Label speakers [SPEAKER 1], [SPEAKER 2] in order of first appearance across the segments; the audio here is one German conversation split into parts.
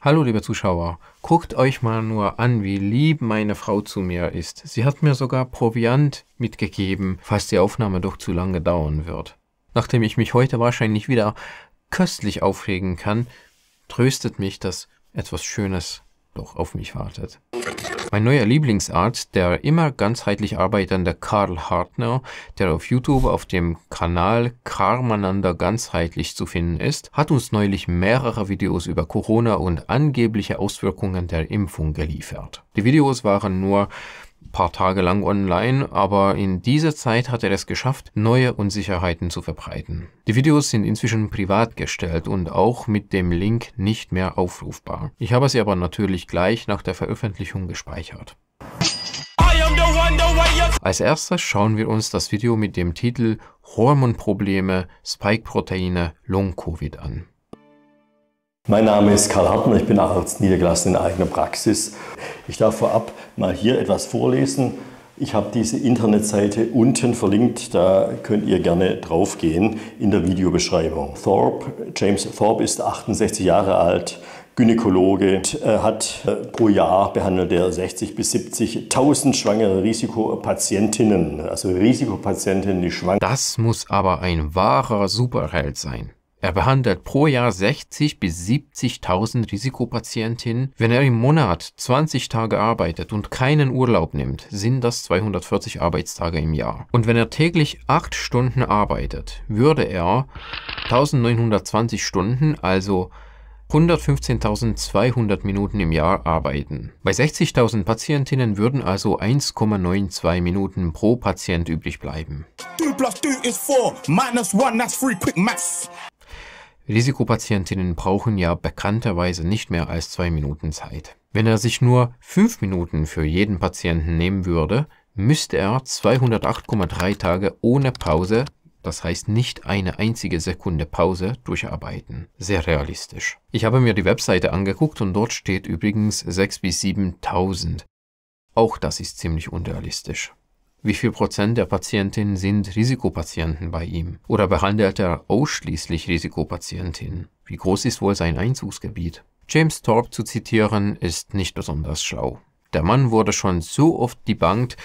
[SPEAKER 1] Hallo liebe Zuschauer, guckt euch mal nur an, wie lieb meine Frau zu mir ist. Sie hat mir sogar Proviant mitgegeben, falls die Aufnahme doch zu lange dauern wird. Nachdem ich mich heute wahrscheinlich wieder köstlich aufregen kann, tröstet mich, dass etwas Schönes doch auf mich wartet. Mein neuer Lieblingsarzt, der immer ganzheitlich arbeitende Karl Hartner, der auf YouTube auf dem Kanal Karmananda ganzheitlich zu finden ist, hat uns neulich mehrere Videos über Corona und angebliche Auswirkungen der Impfung geliefert. Die Videos waren nur paar Tage lang online, aber in dieser Zeit hat er es geschafft, neue Unsicherheiten zu verbreiten. Die Videos sind inzwischen privat gestellt und auch mit dem Link nicht mehr aufrufbar. Ich habe sie aber natürlich gleich nach der Veröffentlichung gespeichert. Als erstes schauen wir uns das Video mit dem Titel Hormonprobleme, Spike-Proteine, Long-Covid an. Mein Name ist Karl Hartner,
[SPEAKER 2] ich bin Arzt niedergelassen in eigener Praxis. Ich darf vorab mal hier etwas vorlesen. Ich habe diese Internetseite unten verlinkt, da könnt ihr gerne draufgehen in der Videobeschreibung. Thorpe, James Thorpe ist 68 Jahre alt, Gynäkologe, äh, hat äh, pro Jahr behandelt er 60 bis 70.000 schwangere Risikopatientinnen, also Risikopatientinnen, die schwanger. Das muss aber ein
[SPEAKER 1] wahrer Superheld sein. Er behandelt pro Jahr 60 bis 70.000 Risikopatientinnen. Wenn er im Monat 20 Tage arbeitet und keinen Urlaub nimmt, sind das 240 Arbeitstage im Jahr. Und wenn er täglich 8 Stunden arbeitet, würde er 1920 Stunden, also 115.200 Minuten im Jahr arbeiten. Bei 60.000 Patientinnen würden also 1,92 Minuten pro Patient übrig bleiben.
[SPEAKER 2] 2 plus 2 is 4,
[SPEAKER 1] minus 1, that's 3, quick maths. Risikopatientinnen brauchen ja bekannterweise nicht mehr als zwei Minuten Zeit. Wenn er sich nur fünf Minuten für jeden Patienten nehmen würde, müsste er 208,3 Tage ohne Pause, das heißt nicht eine einzige Sekunde Pause, durcharbeiten. Sehr realistisch. Ich habe mir die Webseite angeguckt und dort steht übrigens 6.000 bis 7000. Auch das ist ziemlich unrealistisch. Wie viel Prozent der Patientinnen sind Risikopatienten bei ihm? Oder behandelt er ausschließlich Risikopatientinnen? Wie groß ist wohl sein Einzugsgebiet? James Thorpe zu zitieren ist nicht besonders schlau. Der Mann wurde schon so oft debankt,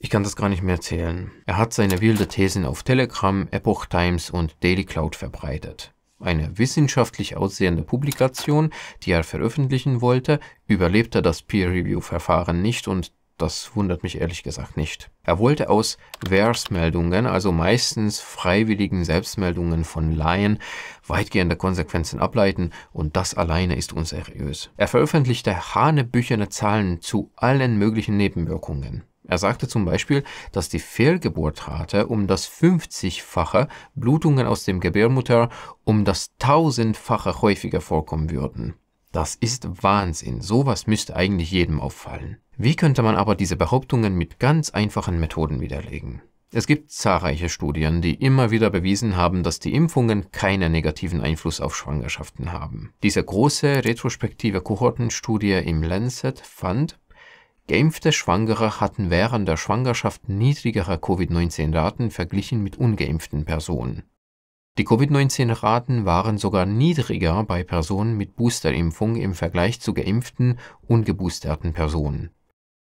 [SPEAKER 1] ich kann das gar nicht mehr zählen. Er hat seine wilde Thesen auf Telegram, Epoch Times und Daily Cloud verbreitet. Eine wissenschaftlich aussehende Publikation, die er veröffentlichen wollte, überlebte das Peer-Review-Verfahren nicht und das wundert mich ehrlich gesagt nicht. Er wollte aus VARES-Meldungen, also meistens freiwilligen Selbstmeldungen von Laien, weitgehende Konsequenzen ableiten und das alleine ist unseriös. Er veröffentlichte hanebücherne Zahlen zu allen möglichen Nebenwirkungen. Er sagte zum Beispiel, dass die Fehlgeburtrate um das 50-fache, Blutungen aus dem Gebärmutter um das 1000-fache häufiger vorkommen würden. Das ist Wahnsinn, sowas müsste eigentlich jedem auffallen. Wie könnte man aber diese Behauptungen mit ganz einfachen Methoden widerlegen? Es gibt zahlreiche Studien, die immer wieder bewiesen haben, dass die Impfungen keinen negativen Einfluss auf Schwangerschaften haben. Diese große retrospektive Kohortenstudie im Lancet fand, Geimpfte Schwangere hatten während der Schwangerschaft niedrigere Covid-19-Raten verglichen mit ungeimpften Personen. Die Covid-19-Raten waren sogar niedriger bei Personen mit Boosterimpfung im Vergleich zu geimpften, ungeboosterten Personen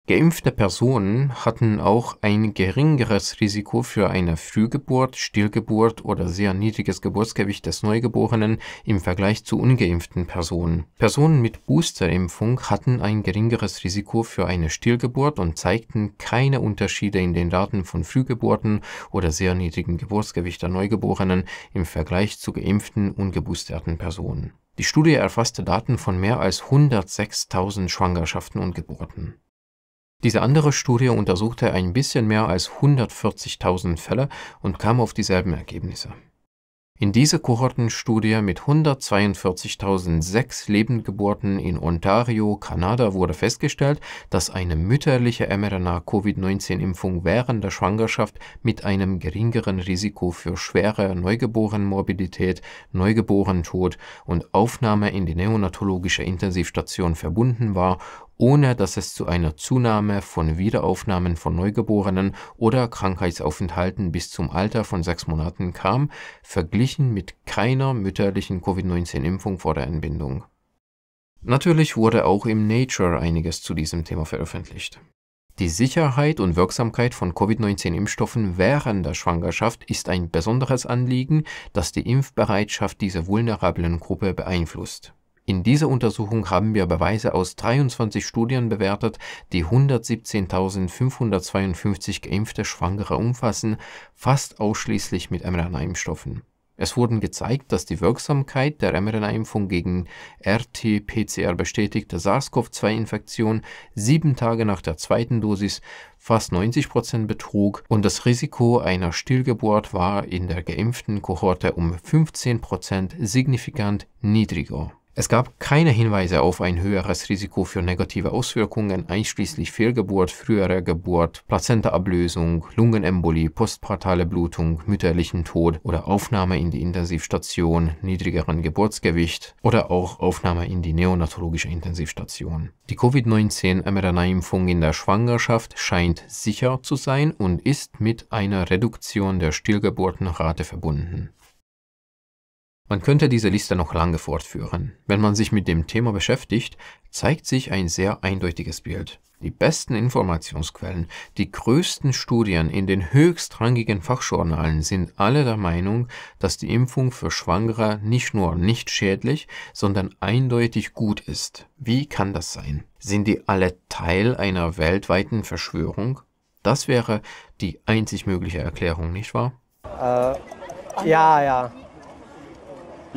[SPEAKER 1] Geimpfte Personen hatten auch ein geringeres Risiko für eine Frühgeburt, Stillgeburt oder sehr niedriges Geburtsgewicht des Neugeborenen im Vergleich zu ungeimpften Personen. Personen mit Boosterimpfung hatten ein geringeres Risiko für eine Stillgeburt und zeigten keine Unterschiede in den Raten von Frühgeburten oder sehr niedrigen Geburtsgewicht der Neugeborenen im Vergleich zu geimpften, ungeboosterten Personen. Die Studie erfasste Daten von mehr als 106.000 Schwangerschaften und Geburten diese andere Studie untersuchte ein bisschen mehr als 140.000 Fälle und kam auf dieselben Ergebnisse. In dieser Kohortenstudie mit 142.006 Lebendgeburten in Ontario, Kanada wurde festgestellt, dass eine mütterliche mRNA-Covid-19-Impfung während der Schwangerschaft mit einem geringeren Risiko für schwere Neugeborenmorbidität, Neugeborentod und Aufnahme in die neonatologische Intensivstation verbunden war ohne dass es zu einer Zunahme von Wiederaufnahmen von Neugeborenen oder Krankheitsaufenthalten bis zum Alter von sechs Monaten kam, verglichen mit keiner mütterlichen Covid-19-Impfung vor der Entbindung. Natürlich wurde auch im Nature einiges zu diesem Thema veröffentlicht. Die Sicherheit und Wirksamkeit von Covid-19-Impfstoffen während der Schwangerschaft ist ein besonderes Anliegen, das die Impfbereitschaft dieser vulnerablen Gruppe beeinflusst. In dieser Untersuchung haben wir Beweise aus 23 Studien bewertet, die 117.552 geimpfte Schwangere umfassen, fast ausschließlich mit mRNA-Impfstoffen. Es wurden gezeigt, dass die Wirksamkeit der mRNA-Impfung gegen RT-PCR bestätigte SARS-CoV-2-Infektion sieben Tage nach der zweiten Dosis fast 90 Prozent betrug und das Risiko einer Stillgeburt war in der geimpften Kohorte um 15 Prozent signifikant niedriger. Es gab keine Hinweise auf ein höheres Risiko für negative Auswirkungen, einschließlich Fehlgeburt, frühere Geburt, Plazentaablösung, Lungenembolie, postpartale Blutung, mütterlichen Tod oder Aufnahme in die Intensivstation, niedrigeren Geburtsgewicht oder auch Aufnahme in die neonatologische Intensivstation. Die Covid-19-mRNA-Impfung in der Schwangerschaft scheint sicher zu sein und ist mit einer Reduktion der Stillgeburtenrate verbunden. Man könnte diese Liste noch lange fortführen. Wenn man sich mit dem Thema beschäftigt, zeigt sich ein sehr eindeutiges Bild. Die besten Informationsquellen, die größten Studien in den höchstrangigen Fachjournalen sind alle der Meinung, dass die Impfung für Schwangere nicht nur nicht schädlich, sondern eindeutig gut ist. Wie kann das sein? Sind die alle Teil einer weltweiten Verschwörung? Das wäre die einzig mögliche Erklärung, nicht wahr?
[SPEAKER 2] Äh, ja,
[SPEAKER 1] ja.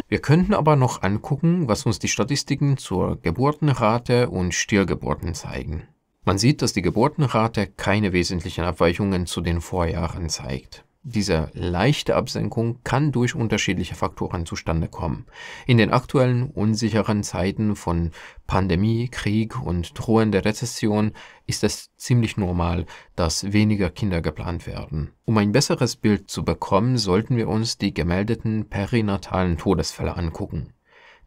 [SPEAKER 1] Wir könnten aber noch angucken, was uns die Statistiken zur Geburtenrate und Stillgeburten zeigen. Man sieht, dass die Geburtenrate keine wesentlichen Abweichungen zu den Vorjahren zeigt. Diese leichte Absenkung kann durch unterschiedliche Faktoren zustande kommen. In den aktuellen unsicheren Zeiten von Pandemie, Krieg und drohender Rezession ist es ziemlich normal, dass weniger Kinder geplant werden. Um ein besseres Bild zu bekommen, sollten wir uns die gemeldeten perinatalen Todesfälle angucken.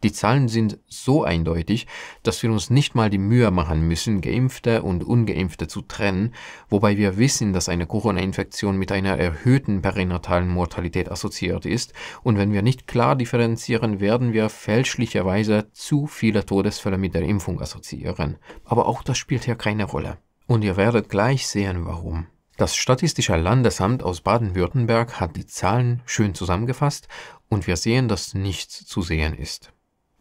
[SPEAKER 1] Die Zahlen sind so eindeutig, dass wir uns nicht mal die Mühe machen müssen, Geimpfte und Ungeimpfte zu trennen, wobei wir wissen, dass eine Corona-Infektion mit einer erhöhten perinatalen Mortalität assoziiert ist und wenn wir nicht klar differenzieren, werden wir fälschlicherweise zu viele Todesfälle mit der Impfung assoziieren. Aber auch das spielt hier keine Rolle. Und ihr werdet gleich sehen, warum. Das Statistische Landesamt aus Baden-Württemberg hat die Zahlen schön zusammengefasst und wir sehen, dass nichts zu sehen ist.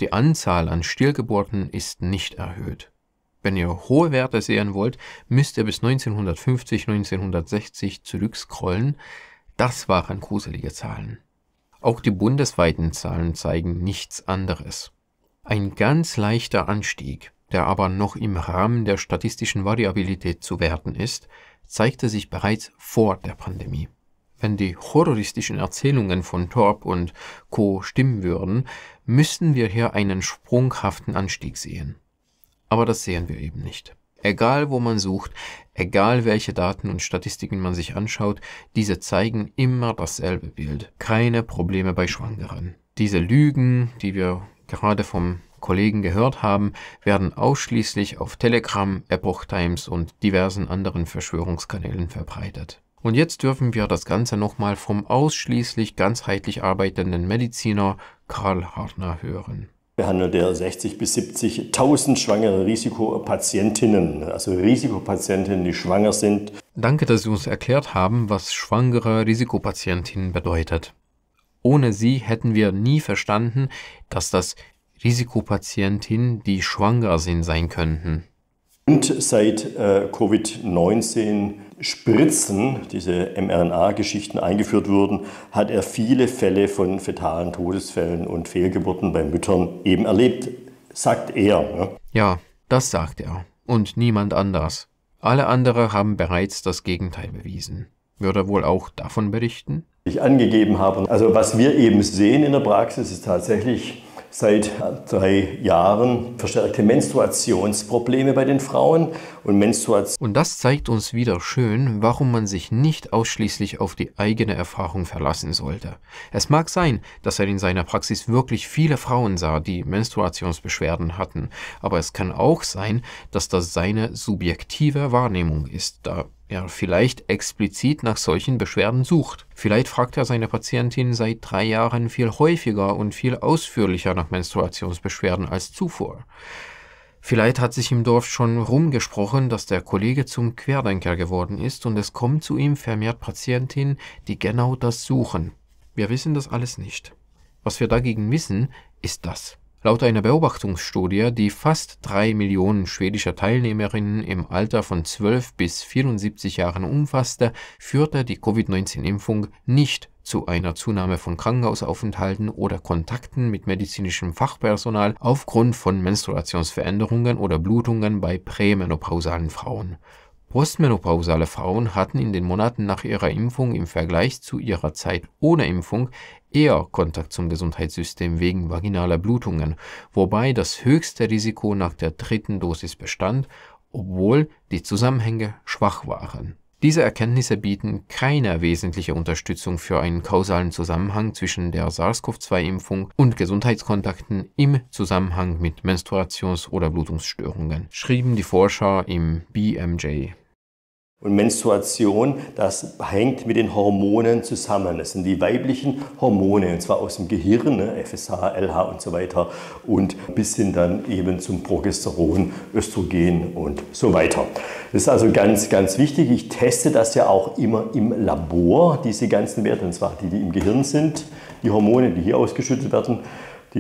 [SPEAKER 1] Die Anzahl an Stillgeburten ist nicht erhöht. Wenn ihr hohe Werte sehen wollt, müsst ihr bis 1950, 1960 zurückscrollen. Das waren gruselige Zahlen. Auch die bundesweiten Zahlen zeigen nichts anderes. Ein ganz leichter Anstieg, der aber noch im Rahmen der statistischen Variabilität zu werten ist, zeigte sich bereits vor der Pandemie wenn die horroristischen Erzählungen von Torp und Co. stimmen würden, müssten wir hier einen sprunghaften Anstieg sehen. Aber das sehen wir eben nicht. Egal wo man sucht, egal welche Daten und Statistiken man sich anschaut, diese zeigen immer dasselbe Bild. Keine Probleme bei Schwangeren. Diese Lügen, die wir gerade vom Kollegen gehört haben, werden ausschließlich auf Telegram, Epoch Times und diversen anderen Verschwörungskanälen verbreitet. Und jetzt dürfen wir das Ganze nochmal vom ausschließlich ganzheitlich arbeitenden Mediziner Karl Hartner hören
[SPEAKER 2] behandelt er 60 bis 70.000 schwangere Risikopatientinnen, also Risikopatientinnen, die schwanger sind.
[SPEAKER 1] Danke, dass Sie uns erklärt haben, was schwangere Risikopatientinnen bedeutet. Ohne Sie hätten wir nie verstanden, dass das Risikopatientinnen, die schwanger sind, sein könnten.
[SPEAKER 2] Und seit äh, Covid-19 Spritzen, diese mRNA-Geschichten eingeführt wurden, hat er viele Fälle von fetalen Todesfällen und Fehlgeburten bei Müttern eben erlebt, sagt er. Ne?
[SPEAKER 1] Ja, das sagt er. Und niemand anders. Alle anderen haben bereits das Gegenteil bewiesen. Würde er wohl auch davon berichten?
[SPEAKER 2] Ich angegeben habe. Also was wir eben sehen in der Praxis ist tatsächlich seit äh, drei Jahren verstärkte Menstruationsprobleme bei den Frauen und Menstruation.
[SPEAKER 1] Und das zeigt uns wieder schön, warum man sich nicht ausschließlich auf die eigene Erfahrung verlassen sollte. Es mag sein, dass er in seiner Praxis wirklich viele Frauen sah, die Menstruationsbeschwerden hatten, aber es kann auch sein, dass das seine subjektive Wahrnehmung ist, da er vielleicht explizit nach solchen Beschwerden sucht. Vielleicht fragt er seine Patientin seit drei Jahren viel häufiger und viel ausführlicher nach Menstruationsbeschwerden als zuvor. Vielleicht hat sich im Dorf schon rumgesprochen, dass der Kollege zum Querdenker geworden ist und es kommen zu ihm vermehrt Patientinnen, die genau das suchen. Wir wissen das alles nicht. Was wir dagegen wissen, ist das. Laut einer Beobachtungsstudie, die fast drei Millionen schwedischer Teilnehmerinnen im Alter von 12 bis 74 Jahren umfasste, führte die Covid-19-Impfung nicht zu einer Zunahme von Krankenhausaufenthalten oder Kontakten mit medizinischem Fachpersonal aufgrund von Menstruationsveränderungen oder Blutungen bei prämenopausalen Frauen. Postmenopausale Frauen hatten in den Monaten nach ihrer Impfung im Vergleich zu ihrer Zeit ohne Impfung eher Kontakt zum Gesundheitssystem wegen vaginaler Blutungen, wobei das höchste Risiko nach der dritten Dosis bestand, obwohl die Zusammenhänge schwach waren diese Erkenntnisse bieten keine wesentliche Unterstützung für einen kausalen Zusammenhang zwischen der SARS-CoV-2-Impfung und Gesundheitskontakten im Zusammenhang mit Menstruations- oder Blutungsstörungen, schrieben die Forscher im BMJ. Und
[SPEAKER 2] Menstruation, das hängt mit den Hormonen zusammen. Das sind die weiblichen Hormone, und zwar aus dem Gehirn, ne, FSH, LH und so weiter, und bis hin dann eben zum Progesteron, Östrogen und so weiter. Das ist also ganz, ganz wichtig. Ich teste das ja auch immer im Labor, diese ganzen Werte, und zwar die, die im Gehirn sind, die Hormone, die hier ausgeschüttet werden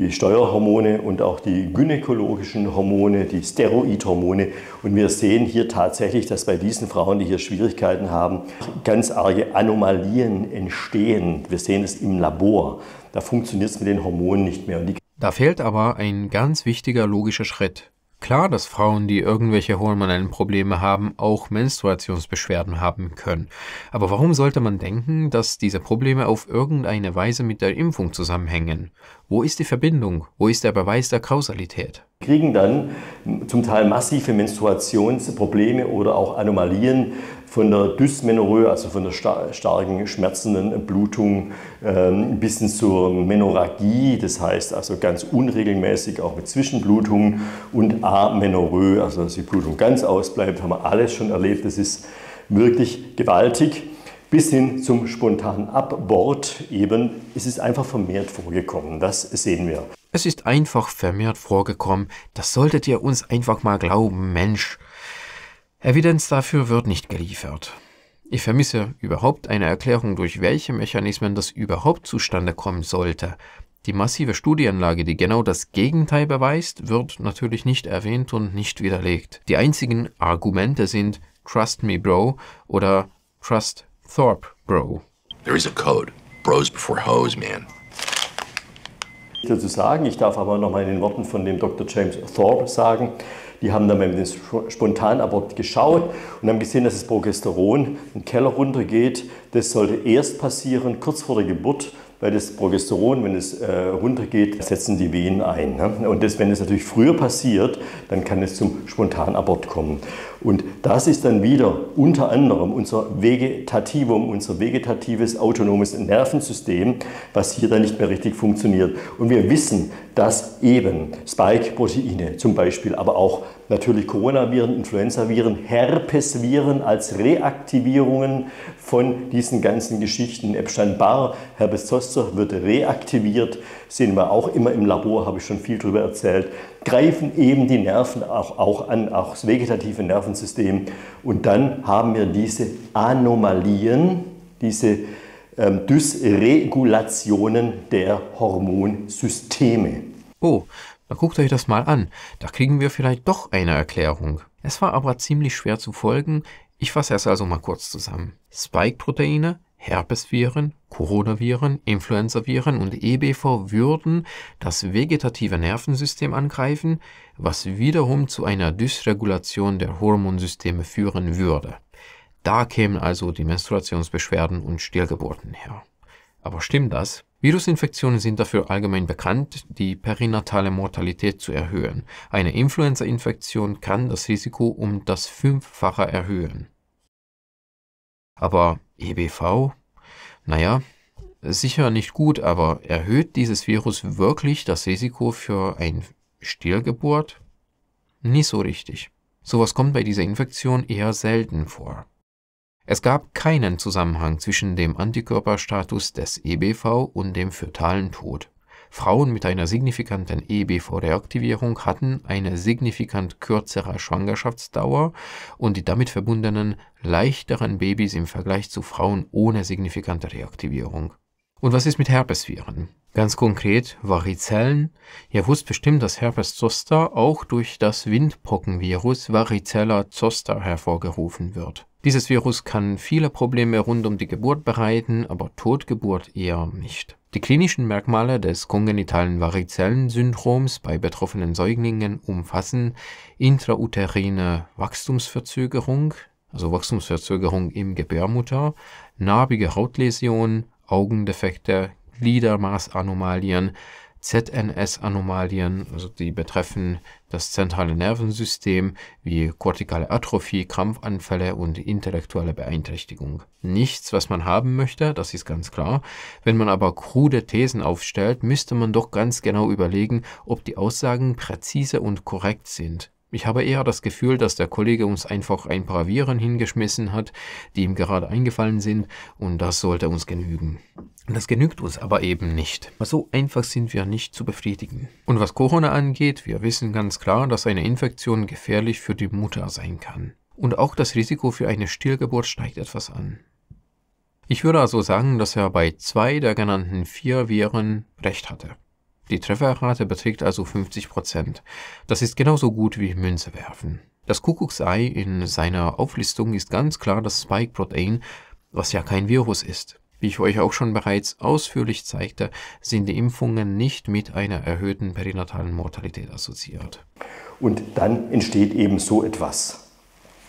[SPEAKER 2] die Steuerhormone und auch die gynäkologischen Hormone, die Steroidhormone. Und wir sehen hier tatsächlich, dass bei diesen Frauen, die hier Schwierigkeiten haben, ganz arge Anomalien entstehen. Wir sehen es im Labor.
[SPEAKER 1] Da funktioniert es mit den Hormonen nicht mehr. da fehlt aber ein ganz wichtiger logischer Schritt. Klar, dass Frauen, die irgendwelche hormonellen Probleme haben, auch Menstruationsbeschwerden haben können. Aber warum sollte man denken, dass diese Probleme auf irgendeine Weise mit der Impfung zusammenhängen? Wo ist die Verbindung? Wo ist der Beweis der Kausalität?
[SPEAKER 2] Kriegen dann zum Teil massive Menstruationsprobleme oder auch Anomalien von der Dysmenorrhoe, also von der starken schmerzenden Blutung, ähm, bis hin zur Menorrhagie, das heißt also ganz unregelmäßig auch mit Zwischenblutungen und Amenorrhoe, also dass die Blutung ganz ausbleibt, haben wir alles schon erlebt. Das ist wirklich gewaltig bis hin zum spontanen Abbord eben ist es einfach
[SPEAKER 1] vermehrt vorgekommen. Das sehen wir. Es ist einfach vermehrt vorgekommen. Das solltet ihr uns einfach mal glauben, Mensch. Evidenz dafür wird nicht geliefert. Ich vermisse überhaupt eine Erklärung, durch welche Mechanismen das überhaupt zustande kommen sollte. Die massive Studienlage, die genau das Gegenteil beweist, wird natürlich nicht erwähnt und nicht widerlegt. Die einzigen Argumente sind Trust me, Bro oder Trust Thorpe Bro. There is a code. Bros before hoes, man.
[SPEAKER 2] Dazu sagen, ich darf aber nochmal in den Worten von dem Dr. James Thorpe sagen, die haben dann beim Spontanabort geschaut und haben gesehen, dass das Progesteron im Keller runtergeht. Das sollte erst passieren, kurz vor der Geburt, weil das Progesteron, wenn es äh, runtergeht, setzen die Wehen ein. Ne? Und das, wenn es natürlich früher passiert, dann kann es zum spontanen Abort kommen. Und das ist dann wieder unter anderem unser Vegetativum, unser vegetatives autonomes Nervensystem, was hier dann nicht mehr richtig funktioniert. Und wir wissen, dass eben Spike-Proteine zum Beispiel, aber auch natürlich Coronaviren, Influenzaviren, Herpesviren als Reaktivierungen von diesen ganzen Geschichten. Epstein-Barr, Herpes zoster wird reaktiviert, sehen wir auch immer im Labor, habe ich schon viel darüber erzählt, greifen eben die Nerven auch, auch an, auch das vegetative Nervensystem. Und dann haben wir diese Anomalien, diese ähm, Dysregulationen der
[SPEAKER 1] Hormonsysteme. Oh, da guckt euch das mal an. Da kriegen wir vielleicht doch eine Erklärung. Es war aber ziemlich schwer zu folgen. Ich fasse es also mal kurz zusammen. Spike-Proteine, Herpesviren, Coronaviren, Influenzaviren und EBV würden das vegetative Nervensystem angreifen, was wiederum zu einer Dysregulation der Hormonsysteme führen würde. Da kämen also die Menstruationsbeschwerden und Stillgeburten her. Aber stimmt das? Virusinfektionen sind dafür allgemein bekannt, die perinatale Mortalität zu erhöhen. Eine Influenza-Infektion kann das Risiko um das Fünffache erhöhen. Aber EBV? Naja, sicher nicht gut, aber erhöht dieses Virus wirklich das Risiko für eine Stillgeburt? Nicht so richtig. Sowas kommt bei dieser Infektion eher selten vor. Es gab keinen Zusammenhang zwischen dem Antikörperstatus des EBV und dem fötalen Tod. Frauen mit einer signifikanten EBV-Reaktivierung hatten eine signifikant kürzere Schwangerschaftsdauer und die damit verbundenen leichteren Babys im Vergleich zu Frauen ohne signifikante Reaktivierung. Und was ist mit Herpesviren? Ganz konkret Varizellen. Ihr wusst bestimmt, dass Herpes zoster auch durch das Windpockenvirus Varicella zoster hervorgerufen wird. Dieses Virus kann viele Probleme rund um die Geburt bereiten, aber Totgeburt eher nicht. Die klinischen Merkmale des kongenitalen Varizellensyndroms bei betroffenen Säuglingen umfassen intrauterine Wachstumsverzögerung, also Wachstumsverzögerung im Gebärmutter, narbige Hautläsionen, Augendefekte, Gliedermaßanomalien, ZNS-Anomalien, also die betreffen das zentrale Nervensystem wie kortikale Atrophie, Krampfanfälle und intellektuelle Beeinträchtigung. Nichts, was man haben möchte, das ist ganz klar. Wenn man aber krude Thesen aufstellt, müsste man doch ganz genau überlegen, ob die Aussagen präzise und korrekt sind. Ich habe eher das Gefühl, dass der Kollege uns einfach ein paar Viren hingeschmissen hat, die ihm gerade eingefallen sind, und das sollte uns genügen. Das genügt uns aber eben nicht. So einfach sind wir nicht zu befriedigen. Und was Corona angeht, wir wissen ganz klar, dass eine Infektion gefährlich für die Mutter sein kann. Und auch das Risiko für eine Stillgeburt steigt etwas an. Ich würde also sagen, dass er bei zwei der genannten vier Viren recht hatte. Die Trefferrate beträgt also 50%. Prozent. Das ist genauso gut wie Münze werfen. Das Kuckucksei in seiner Auflistung ist ganz klar das Spike Protein, was ja kein Virus ist. Wie ich euch auch schon bereits ausführlich zeigte, sind die Impfungen nicht mit einer erhöhten perinatalen Mortalität assoziiert.
[SPEAKER 2] Und dann entsteht eben so etwas.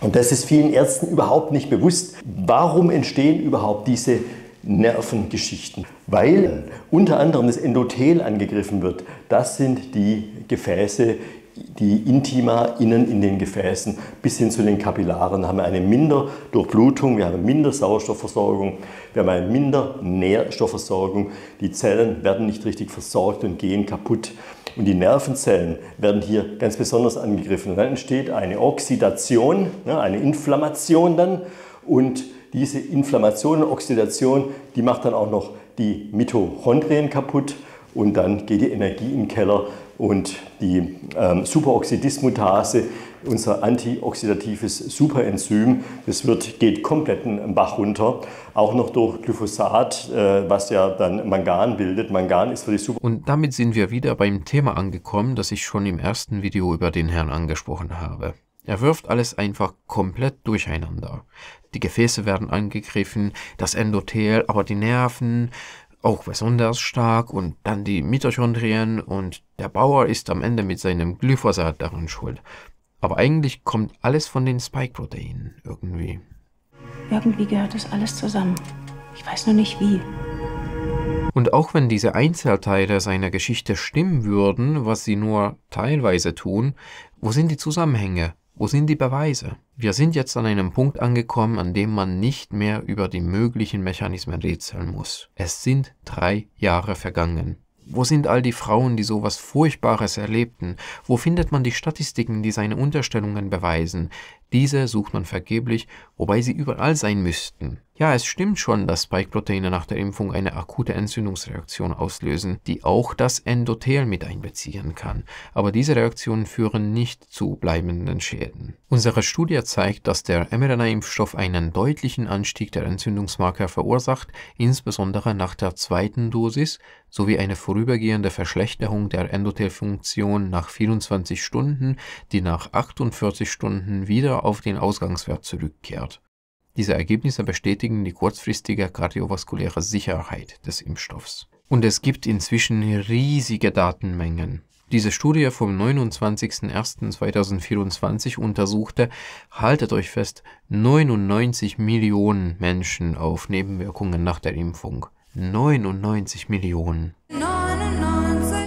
[SPEAKER 2] Und das ist vielen Ärzten überhaupt nicht bewusst. Warum entstehen überhaupt diese Nervengeschichten, weil unter anderem das Endothel angegriffen wird. Das sind die Gefäße, die Intima innen in den Gefäßen bis hin zu den Kapillaren Da haben wir eine minder Durchblutung, wir haben eine minder Sauerstoffversorgung, wir haben eine minder Nährstoffversorgung. Die Zellen werden nicht richtig versorgt und gehen kaputt. Und die Nervenzellen werden hier ganz besonders angegriffen. Und dann entsteht eine Oxidation, ne, eine Inflammation dann und diese Inflammation und Oxidation, die macht dann auch noch die Mitochondrien kaputt und dann geht die Energie im Keller und die ähm, Superoxidismutase, unser antioxidatives Superenzym, das wird, geht komplett einen Bach runter. Auch noch durch Glyphosat, äh, was ja dann Mangan bildet. Mangan ist
[SPEAKER 1] für die Super. Und damit sind wir wieder beim Thema angekommen, das ich schon im ersten Video über den Herrn angesprochen habe. Er wirft alles einfach komplett durcheinander. Die Gefäße werden angegriffen, das Endothel, aber die Nerven auch besonders stark und dann die Mitochondrien und der Bauer ist am Ende mit seinem Glyphosat daran schuld. Aber eigentlich kommt alles von den Spike-Proteinen irgendwie. Irgendwie gehört das alles zusammen. Ich weiß nur nicht wie. Und auch wenn diese Einzelteile seiner Geschichte stimmen würden, was sie nur teilweise tun, wo sind die Zusammenhänge? Wo sind die Beweise? Wir sind jetzt an einem Punkt angekommen, an dem man nicht mehr über die möglichen Mechanismen rätseln muss. Es sind drei Jahre vergangen. Wo sind all die Frauen, die sowas Furchtbares erlebten? Wo findet man die Statistiken, die seine Unterstellungen beweisen? Diese sucht man vergeblich, wobei sie überall sein müssten. Ja, es stimmt schon, dass Spike-Proteine nach der Impfung eine akute Entzündungsreaktion auslösen, die auch das Endothel mit einbeziehen kann. Aber diese Reaktionen führen nicht zu bleibenden Schäden. Unsere Studie zeigt, dass der mRNA-Impfstoff einen deutlichen Anstieg der Entzündungsmarker verursacht, insbesondere nach der zweiten Dosis, sowie eine vorübergehende Verschlechterung der Endothelfunktion nach 24 Stunden, die nach 48 Stunden wieder wieder auf den Ausgangswert zurückkehrt. Diese Ergebnisse bestätigen die kurzfristige kardiovaskuläre Sicherheit des Impfstoffs. Und es gibt inzwischen riesige Datenmengen. Diese Studie vom 29.01.2024 untersuchte, haltet euch fest, 99 Millionen Menschen auf Nebenwirkungen nach der Impfung. 99 Millionen.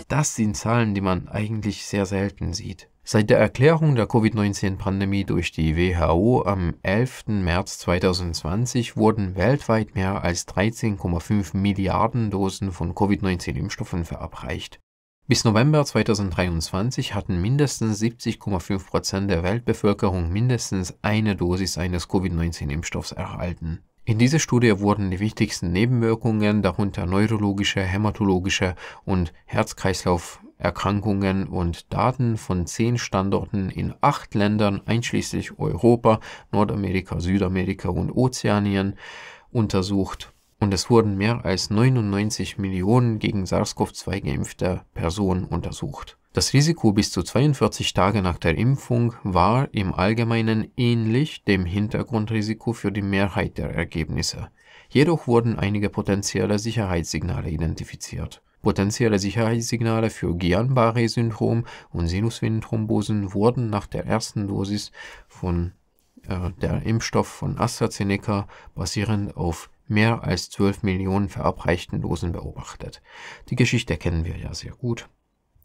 [SPEAKER 1] Das sind Zahlen, die man eigentlich sehr selten sieht. Seit der Erklärung der Covid-19-Pandemie durch die WHO am 11. März 2020 wurden weltweit mehr als 13,5 Milliarden Dosen von Covid-19-Impfstoffen verabreicht. Bis November 2023 hatten mindestens 70,5 Prozent der Weltbevölkerung mindestens eine Dosis eines Covid-19-Impfstoffs erhalten. In dieser Studie wurden die wichtigsten Nebenwirkungen, darunter neurologische, hämatologische und Herz-Kreislauf- Erkrankungen und Daten von zehn Standorten in acht Ländern einschließlich Europa, Nordamerika, Südamerika und Ozeanien untersucht. Und es wurden mehr als 99 Millionen gegen SARS-CoV-2 geimpfte Personen untersucht. Das Risiko bis zu 42 Tage nach der Impfung war im Allgemeinen ähnlich dem Hintergrundrisiko für die Mehrheit der Ergebnisse. Jedoch wurden einige potenzielle Sicherheitssignale identifiziert. Potenzielle Sicherheitssignale für Guillain-Barré-Syndrom und Sinusvenenthrombosen wurden nach der ersten Dosis von äh, der Impfstoff von AstraZeneca basierend auf mehr als 12 Millionen verabreichten Dosen beobachtet. Die Geschichte kennen wir ja sehr gut.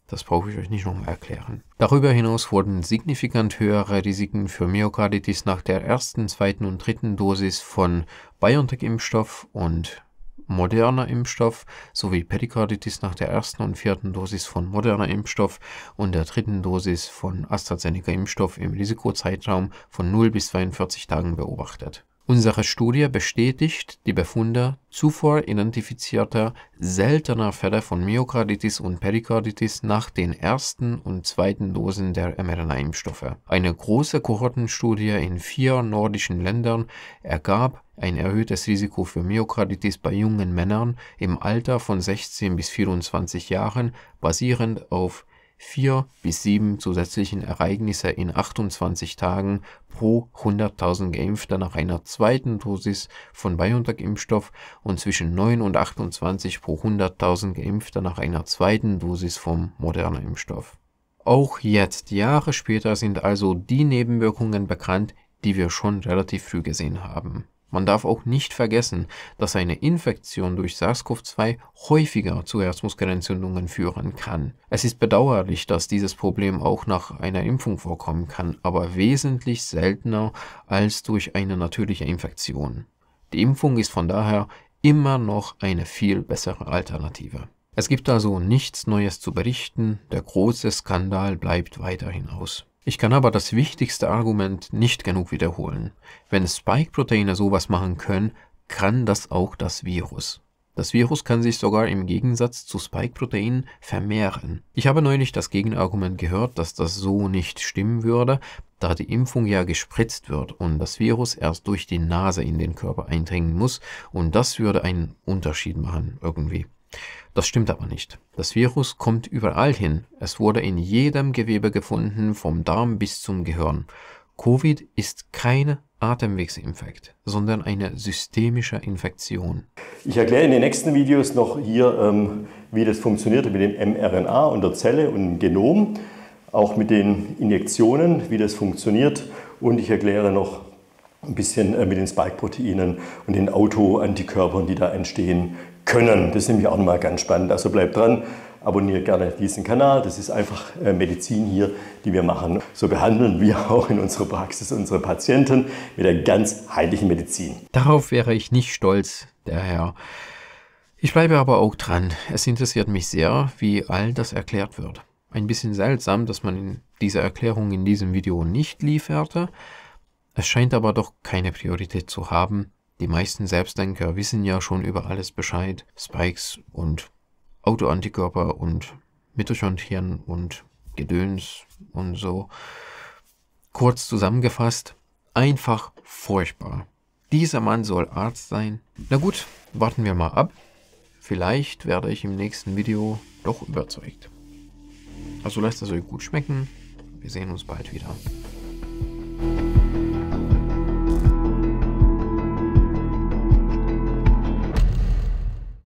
[SPEAKER 1] Das brauche ich euch nicht nochmal erklären. Darüber hinaus wurden signifikant höhere Risiken für Myokarditis nach der ersten, zweiten und dritten Dosis von BioNTech-Impfstoff und moderner Impfstoff sowie Perikarditis nach der ersten und vierten Dosis von moderner Impfstoff und der dritten Dosis von AstraZeneca Impfstoff im Risikozeitraum von 0 bis 42 Tagen beobachtet Unsere Studie bestätigt die Befunde zuvor identifizierter seltener Fälle von Myokarditis und Perikarditis nach den ersten und zweiten Dosen der mRNA-Impfstoffe. Eine große Kohortenstudie in vier nordischen Ländern ergab ein erhöhtes Risiko für Myokarditis bei jungen Männern im Alter von 16 bis 24 Jahren basierend auf vier bis sieben zusätzlichen Ereignisse in 28 Tagen pro 100.000 Geimpfte nach einer zweiten Dosis von BioNTech-Impfstoff und zwischen 9 und 28 pro 100.000 Geimpfte nach einer zweiten Dosis vom modernen impfstoff Auch jetzt, Jahre später, sind also die Nebenwirkungen bekannt, die wir schon relativ früh gesehen haben. Man darf auch nicht vergessen, dass eine Infektion durch SARS-CoV-2 häufiger zu Herzmuskelentzündungen führen kann. Es ist bedauerlich, dass dieses Problem auch nach einer Impfung vorkommen kann, aber wesentlich seltener als durch eine natürliche Infektion. Die Impfung ist von daher immer noch eine viel bessere Alternative. Es gibt also nichts Neues zu berichten, der große Skandal bleibt weiterhin aus. Ich kann aber das wichtigste Argument nicht genug wiederholen. Wenn Spike-Proteine sowas machen können, kann das auch das Virus. Das Virus kann sich sogar im Gegensatz zu Spike-Proteinen vermehren. Ich habe neulich das Gegenargument gehört, dass das so nicht stimmen würde, da die Impfung ja gespritzt wird und das Virus erst durch die Nase in den Körper eindringen muss und das würde einen Unterschied machen irgendwie. Das stimmt aber nicht. Das Virus kommt überall hin. Es wurde in jedem Gewebe gefunden, vom Darm bis zum Gehirn. Covid ist keine Atemwegsinfekt, sondern eine systemische Infektion.
[SPEAKER 2] Ich erkläre in den nächsten Videos noch hier, ähm, wie das funktioniert mit dem mRNA und der Zelle und dem Genom, auch mit den Injektionen, wie das funktioniert und ich erkläre noch ein bisschen äh, mit den Spike-Proteinen und den Autoantikörpern, die da entstehen, können. Das ist nämlich auch nochmal ganz spannend. Also bleibt dran, abonniert gerne diesen Kanal. Das ist einfach äh, Medizin hier, die wir machen. So behandeln wir auch in unserer Praxis unsere Patienten mit der ganz heiligen Medizin.
[SPEAKER 1] Darauf wäre ich nicht stolz, der Herr. Ich bleibe aber auch dran. Es interessiert mich sehr, wie all das erklärt wird. Ein bisschen seltsam, dass man diese Erklärung in diesem Video nicht lieferte. Es scheint aber doch keine Priorität zu haben. Die meisten Selbstdenker wissen ja schon über alles Bescheid. Spikes und Autoantikörper und Mitochondrien und Gedöns und so. Kurz zusammengefasst, einfach furchtbar. Dieser Mann soll Arzt sein. Na gut, warten wir mal ab. Vielleicht werde ich im nächsten Video doch überzeugt. Also lasst es euch gut schmecken. Wir sehen uns bald wieder.